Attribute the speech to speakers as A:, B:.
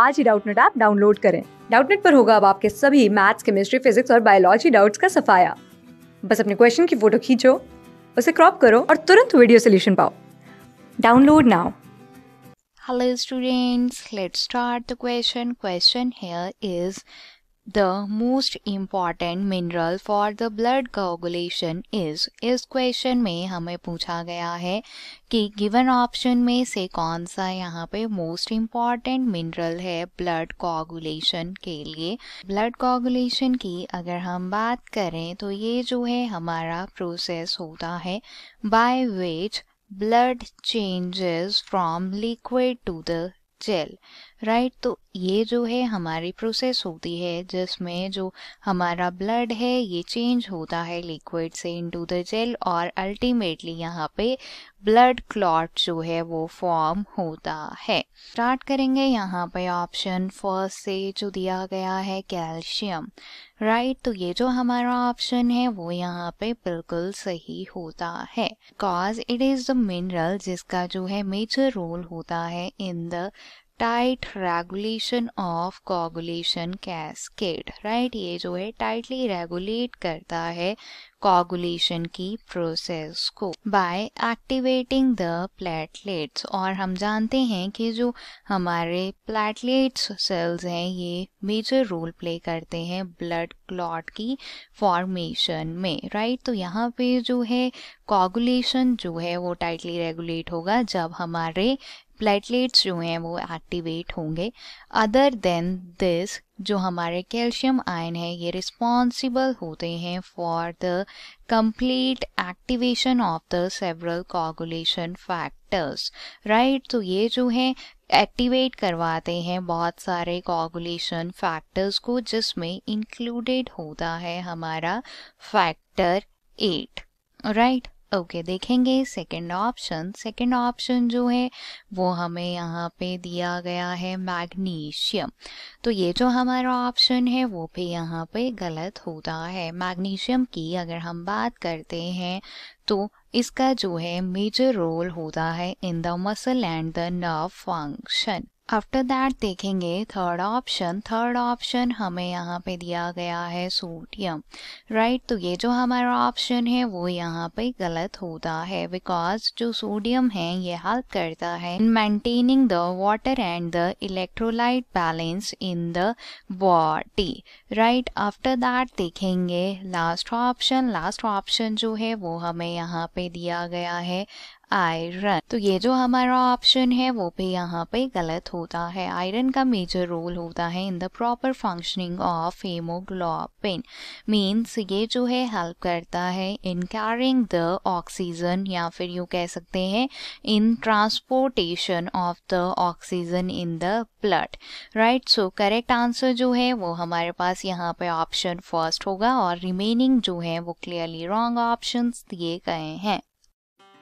A: आज ही Doubtnut app download करें डाउटनेट पर होगा अब आपके सभी मैथ्स केमिस्ट्री फिजिक्स और बायोलॉजी डाउट्स का सफाया बस अपने क्वेश्चन की फोटो खींचो उसे क्रॉप करो और तुरंत वीडियो सोल्यूशन पाओ download now hello students let start the question question here is The most important mineral for the blood coagulation is इस क्वेश्चन में हमें पूछा गया है कि गिवन ऑप्शन में से कौन सा यहाँ पे मोस्ट इम्पॉर्टेंट मिनरल है ब्लड कोगुलेशन के लिए ब्लड कोगुलेशन की अगर हम बात करें तो ये जो है हमारा प्रोसेस होता है by which blood changes from liquid to the gel right right, तो ये जो है हमारी प्रोसेस होती है जिसमें जो हमारा ब्लड है ये चेंज होता है लिक्विड से इनटू द जेल और अल्टीमेटली यहाँ पे ब्लड क्लॉट जो है वो फॉर्म होता है स्टार्ट करेंगे यहाँ पे ऑप्शन फर्स्ट से जो दिया गया है कैल्शियम राइट right, तो ये जो हमारा ऑप्शन है वो यहाँ पे बिल्कुल सही होता है because it is the mineral जिसका जो है मेजर रोल होता है in the tight regulation of coagulation cascade right ये जो है टाइटली रेगुलेट करता है कोगुलेशन की प्रोसेस को बाय एक्टिवेटिंग द प्लेटलेट्स और हम जानते हैं कि जो हमारे प्लेटलेट्स सेल्स हैं ये मेजर रोल प्ले करते हैं ब्लड क्लॉट की फॉर्मेशन में राइट तो यहाँ पे जो है कागुलेशन जो है वो टाइटली रेगुलेट होगा जब हमारे प्लेटलेट्स जो हैं वो एक्टिवेट होंगे अदर देन दिस जो हमारे कैल्शियम आयन है ये रिस्पॉन्सिबल होते हैं for the complete activation of the several coagulation factors right तो ये जो है एक्टिवेट करवाते हैं बहुत सारे कोगुलेशन फैक्टर्स को जिसमें इंक्लूडेड होता है हमारा factor eight right right? Okay okay, देखेंगे सेकंड ऑप्शन सेकंड ऑप्शन जो है वो हमें यहाँ पे दिया गया है मैग्नीशियम तो ये जो हमारा ऑप्शन है वो भी यहाँ पे गलत होता है मैग्नीशियम की अगर हम बात करते हैं तो इसका जो है मेजर रोल होता है in the muscle and the nerve function after that देखेंगे थर्ड ऑप्शन थर्ड ऑप्शन हमें यहाँ पे दिया गया है सोडियम राइट right? तो ये जो हमारा ऑप्शन है वो यहाँ पे गलत होता है बिकॉज जो सोडियम है ये हेल्प करता है in maintaining the water and the electrolyte balance in the body right after that देखेंगे लास्ट ऑप्शन लास्ट ऑप्शन जो है वो हमें यहाँ पे दिया गया है आयरन तो ये जो हमारा ऑप्शन है वो भी यहाँ पे गलत होता है आयरन का मेजर रोल होता है in the proper functioning of haemoglobin means ये जो है हेल्प करता है इन कैरिंग द ऑक्सीजन या फिर यू कह सकते हैं in transportation of the oxygen in the blood right so correct answer जो है वो हमारे पास यहाँ पे ऑप्शन फर्स्ट होगा और रिमेनिंग जो है वो क्लियरली रॉन्ग ऑप्शन दिए गए हैं